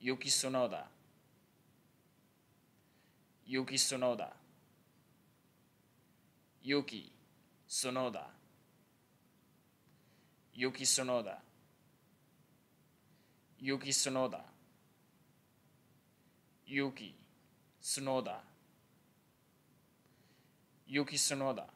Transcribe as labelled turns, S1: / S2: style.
S1: 良き素直だ。良き素直だ。良き素直だ。良き素直だ。良き素直だ。良き素直だ。良き素直だ。